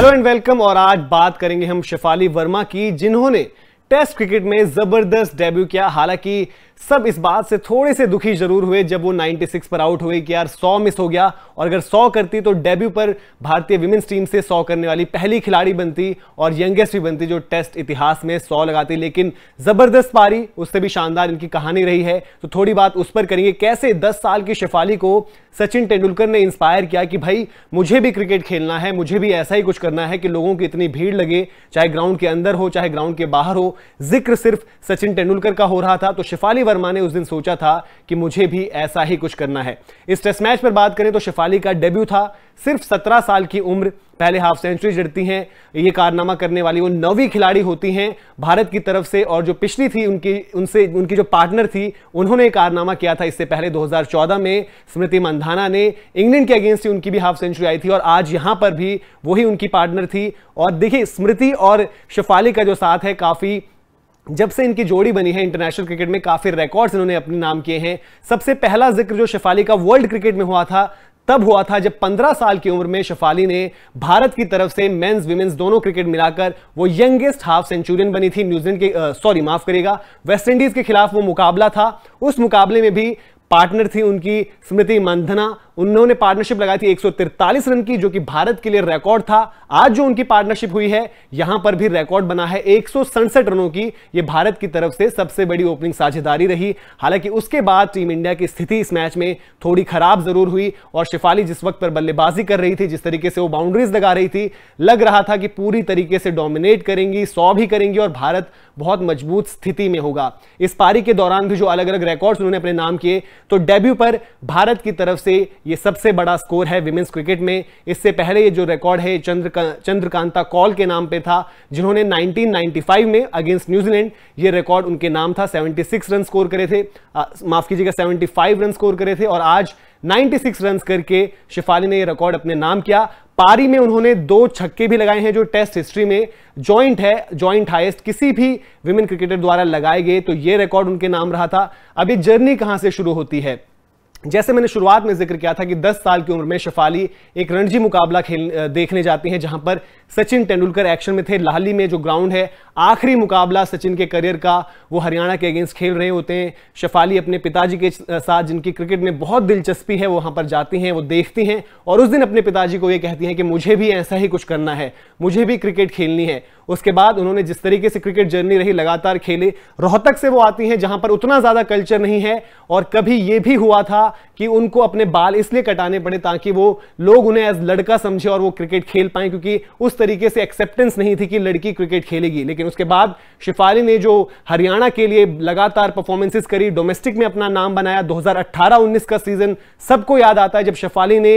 hello and welcome और आज बात करेंगे हम शिफाली वर्मा की जिन्होंने टेस्ट क्रिकेट में जबरदस्त डेब्यू किया हालांकि सब इस बात से थोड़े से दुखी जरूर हुए जब वो 96 पर आउट हुए कि यार 100 मिस हो गया और अगर 100 करती तो डेब्यू पर भारतीय विमेंस टीम से 100 करने वाली पहली खिलाड़ी बनती और यंगेस्ट भी बनती जो टेस्ट इतिहास में 100 लगाती लेकिन ज़बरदस्त पारी उससे भी शानदार इनकी कहानी रही है तो थोड़ी बात उस पर करेंगे कैसे दस साल की शेफाली को सचिन तेंदुलकर ने इंस्पायर किया कि भाई मुझे भी क्रिकेट खेलना है मुझे भी ऐसा ही कुछ करना है कि लोगों की इतनी भीड़ लगे चाहे ग्राउंड के अंदर हो चाहे ग्राउंड के बाहर हो जिक्र सिर्फ सचिन तेंदुलकर का हो रहा था तो शिफाली वर्मा ने उस दिन सोचा था कि मुझे भी ऐसा ही कुछ करना है इस टेस्ट मैच पर बात करें तो शिफाली का डेब्यू था सिर्फ 17 साल की उम्र पहले हाफ सेंचुरी जड़ती हैं ये कारनामा करने वाली वो नवी खिलाड़ी होती हैं भारत की तरफ से और जो पिछली थी उनकी उनसे उनकी जो पार्टनर थी उन्होंने कारनामा किया था इससे पहले 2014 में स्मृति मंधाना ने इंग्लैंड के अगेंस्ट ही उनकी भी हाफ सेंचुरी आई थी और आज यहां पर भी वही उनकी पार्टनर थी और देखिए स्मृति और शिफाली का जो साथ है काफ़ी जब से इनकी जोड़ी बनी है इंटरनेशनल क्रिकेट में काफ़ी रिकॉर्ड्स इन्होंने अपने नाम किए हैं सबसे पहला जिक्र जो शेफाली का वर्ल्ड क्रिकेट में हुआ था तब हुआ था जब 15 साल की उम्र में शेफाली ने भारत की तरफ से मेंस विमेंस दोनों क्रिकेट मिलाकर वो यंगेस्ट हाफ सेंचुरियन बनी थी न्यूजीलैंड के सॉरी माफ करेगा वेस्टइंडीज के खिलाफ वो मुकाबला था उस मुकाबले में भी पार्टनर थी उनकी स्मृति मंधना उन्होंने पार्टनरशिप लगाई थी एक रन की जो कि भारत के लिए रिकॉर्ड था आज जो उनकी पार्टनरशिप हुई है यहां पर भी रिकॉर्ड बना है एक रनों की यह भारत की तरफ से सबसे बड़ी ओपनिंग साझेदारी रही हालांकि उसके बाद टीम इंडिया की स्थिति इस मैच में थोड़ी खराब जरूर हुई और शिफाली जिस वक्त पर बल्लेबाजी कर रही थी जिस तरीके से वो बाउंड्रीज लगा रही थी लग रहा था कि पूरी तरीके से डोमिनेट करेंगी सौ भी करेंगी और भारत बहुत मजबूत स्थिति में होगा इस पारी के दौरान भी जो अलग अलग रिकॉर्ड्स उन्होंने अपने नाम किए तो डेब्यू पर भारत की तरफ से ये सबसे बड़ा स्कोर है विमेंस क्रिकेट में इससे पहले ये जो रिकॉर्ड है चंद्रका चंद्रकांता कॉल के नाम पे था जिन्होंने 1995 में अगेंस्ट न्यूजीलैंड ये रिकॉर्ड उनके नाम था 76 रन स्कोर करे थे माफ कीजिएगा 75 रन स्कोर करे थे और आज 96 रन करके शिफाली ने ये रिकॉर्ड अपने नाम किया पारी में उन्होंने दो छक्के भी लगाए हैं जो टेस्ट हिस्ट्री में जॉइंट है जॉइंट हाईएस्ट किसी भी विमेन क्रिकेटर द्वारा लगाए गए तो ये रिकॉर्ड उनके नाम रहा था अभी जर्नी कहां से शुरू होती है जैसे मैंने शुरुआत में जिक्र किया था कि 10 साल की उम्र में शफाली एक रणजी मुकाबला खेल देखने जाती हैं जहां पर सचिन तेंदुलकर एक्शन में थे लाहली में जो ग्राउंड है आखिरी मुकाबला सचिन के करियर का वो हरियाणा के अगेंस्ट खेल रहे होते हैं शफाली अपने पिताजी के साथ जिनकी क्रिकेट में बहुत दिलचस्पी है वहां पर जाती हैं वो देखती हैं और उस दिन अपने पिताजी को ये कहती हैं कि मुझे भी ऐसा ही कुछ करना है मुझे भी क्रिकेट खेलनी है उसके बाद उन्होंने जिस तरीके से क्रिकेट जर्नी रही लगातार खेले रोहतक से वो आती हैं जहां पर उतना ज़्यादा कल्चर नहीं है और कभी ये भी हुआ था कि उनको अपने बाल इसलिए कटाने पड़े ताकि वो लोग उन्हें एज लड़का समझे और वो क्रिकेट खेल पाए क्योंकि उस तरीके से एक्सेप्टेंस नहीं थी कि लड़की क्रिकेट खेलेगी लेकिन उसके बाद शिफाली ने जो हरियाणा के लिए लगातार परफॉर्मेंसेस करी डोमेस्टिक में अपना नाम बनाया 2018-19 का सीजन सबको याद आता है जब शिफाली ने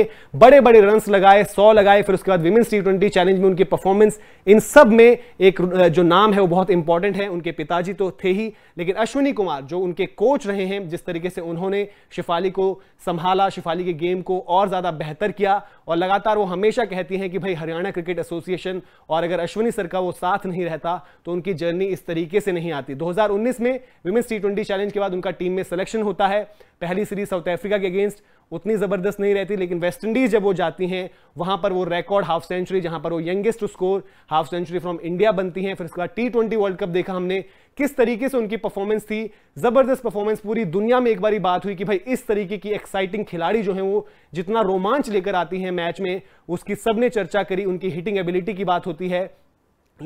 बड़े बड़े रन लगाए सौ लगाए फिर उसके बाद विमेंस टी चैलेंज में उनकी परफॉर्मेंस इन सब में एक जो नाम है वो बहुत इंपॉर्टेंट है उनके पिताजी तो थे ही लेकिन अश्विनी कुमार जो उनके कोच रहे हैं जिस तरीके से उन्होंने शिफाली को संभाला शिफाली के गेम को और ज़्यादा बेहतर किया और लगातार वो हमेशा कहती हैं कि भाई हरियाणा क्रिकेट एसोसिएशन और अगर अश्विनी सर का वो साथ नहीं रहता तो उनकी जर्नी इस तरीके से नहीं आती दो में विमेंस टी चैलेंज के बाद उनका टीम में सिलेक्शन होता है पहली सीरीज साउथ अफ्रीका के अगेंस्ट उतनी ज़बरदस्त नहीं रहती लेकिन वेस्ट इंडीज़ जब वो जाती हैं वहां पर वो रिकॉर्ड हाफ सेंचुरी जहां पर वो youngest score half century from India बनती हैं फिर उसके बाद टी ट्वेंटी वर्ल्ड कप देखा हमने किस तरीके से उनकी परफॉर्मेंस थी ज़बरदस्त परफॉर्मेंस पूरी दुनिया में एक बारी बात हुई कि भाई इस तरीके की एक्साइटिंग खिलाड़ी जो है वो जितना रोमांच लेकर आती है मैच में उसकी सबने चर्चा करी उनकी हिटिंग एबिलिटी की बात होती है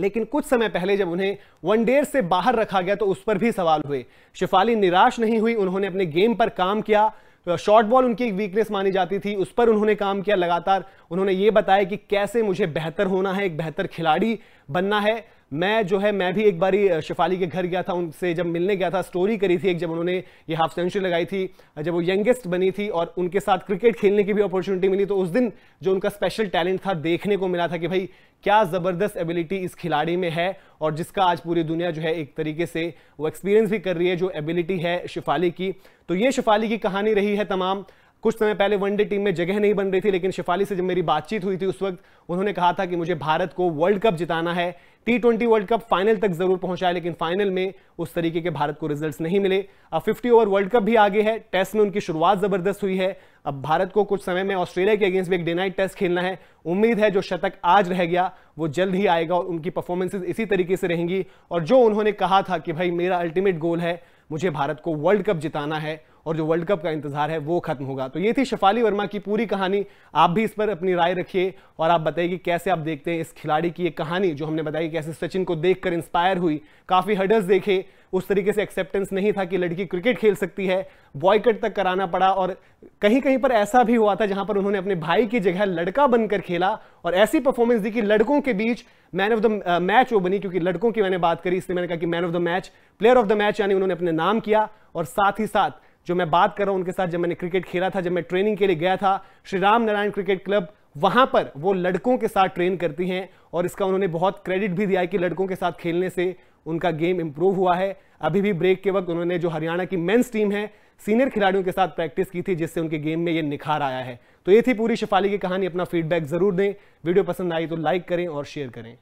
लेकिन कुछ समय पहले जब उन्हें वनडेर से बाहर रखा गया तो उस पर भी सवाल हुए शिफाली निराश नहीं हुई उन्होंने अपने गेम पर काम किया शॉर्ट बॉल उनकी एक वीकनेस मानी जाती थी उस पर उन्होंने काम किया लगातार उन्होंने ये बताया कि कैसे मुझे बेहतर होना है एक बेहतर खिलाड़ी बनना है मैं जो है मैं भी एक बारी शिफाली के घर गया था उनसे जब मिलने गया था स्टोरी करी थी एक जब उन्होंने ये हाफ सेंचुरी लगाई थी जब वो यंगेस्ट बनी थी और उनके साथ क्रिकेट खेलने की भी अपॉर्चुनिटी मिली तो उस दिन जो उनका स्पेशल टैलेंट था देखने को मिला था कि भाई क्या ज़बरदस्त एबिलिटी इस खिलाड़ी में है और जिसका आज पूरी दुनिया जो है एक तरीके से वो एक्सपीरियंस भी कर रही है जो एबिलिटी है शिफाली की तो ये शिफाली की कहानी रही है तमाम कुछ समय पहले वनडे टीम में जगह नहीं बन रही थी लेकिन शिफाली से जब मेरी बातचीत हुई थी उस वक्त उन्होंने कहा था कि मुझे भारत को वर्ल्ड कप जिताना है T twenty world cup final तक जरूर पहुंचा लेकिन फाइनल में उस तरीके के भारत को रिजल्ट्स नहीं मिले अब फिफ्टी ओवर वर्ल्ड कप भी आगे है टेस्ट में उनकी शुरुआत जबरदस्त हुई है अब भारत को कुछ समय में ऑस्ट्रेलिया के अगेंस्ट भी एक डेनाइट टेस्ट खेलना है उम्मीद है जो शतक आज रह गया वो जल्द ही आएगा और उनकी परफॉर्मेंसेज इसी तरीके से रहेंगी और जो उन्होंने कहा था कि भाई मेरा अल्टीमेट गोल है मुझे भारत को वर्ल्ड कप जिताना है और जो वर्ल्ड कप का इंतजार है वो खत्म होगा तो ये थी शफाली वर्मा की पूरी कहानी आप भी इस पर अपनी राय रखिए और आप बताइए कि कैसे आप देखते हैं इस खिलाड़ी की ये कहानी जो हमने बताई कैसे सचिन को देखकर इंस्पायर हुई काफ़ी हडर्स देखे उस तरीके से एक्सेप्टेंस नहीं था कि लड़की क्रिकेट खेल सकती है बॉयकट तक कराना पड़ा और कहीं कहीं पर ऐसा भी हुआ था जहां पर उन्होंने अपने भाई की जगह लड़का बनकर खेला और ऐसी परफॉर्मेंस दी कि लड़कों के बीच मैन ऑफ द मैच वो बनी क्योंकि लड़कों की मैंने बात करी इसलिए मैंने कहा कि man of the match player of the match यानी उन्होंने अपने नाम किया और साथ ही साथ जो मैं बात कर रहा हूँ उनके साथ जब मैंने क्रिकेट खेला था जब मैं ट्रेनिंग के लिए गया था श्री राम नारायण क्रिकेट क्लब वहाँ पर वो लड़कों के साथ ट्रेन करती हैं और इसका उन्होंने बहुत क्रेडिट भी दिया है कि लड़कों के साथ खेलने से उनका गेम इंप्रूव हुआ है अभी भी ब्रेक के वक्त उन्होंने जो हरियाणा की मेन्स टीम है सीनियर खिलाड़ियों के साथ प्रैक्टिस की थी जिससे उनके गेम में ये निखार आया है तो ये थी पूरी शिफाली की कहानी अपना फीडबैक जरूर दें वीडियो पसंद आई तो लाइक करें और शेयर करें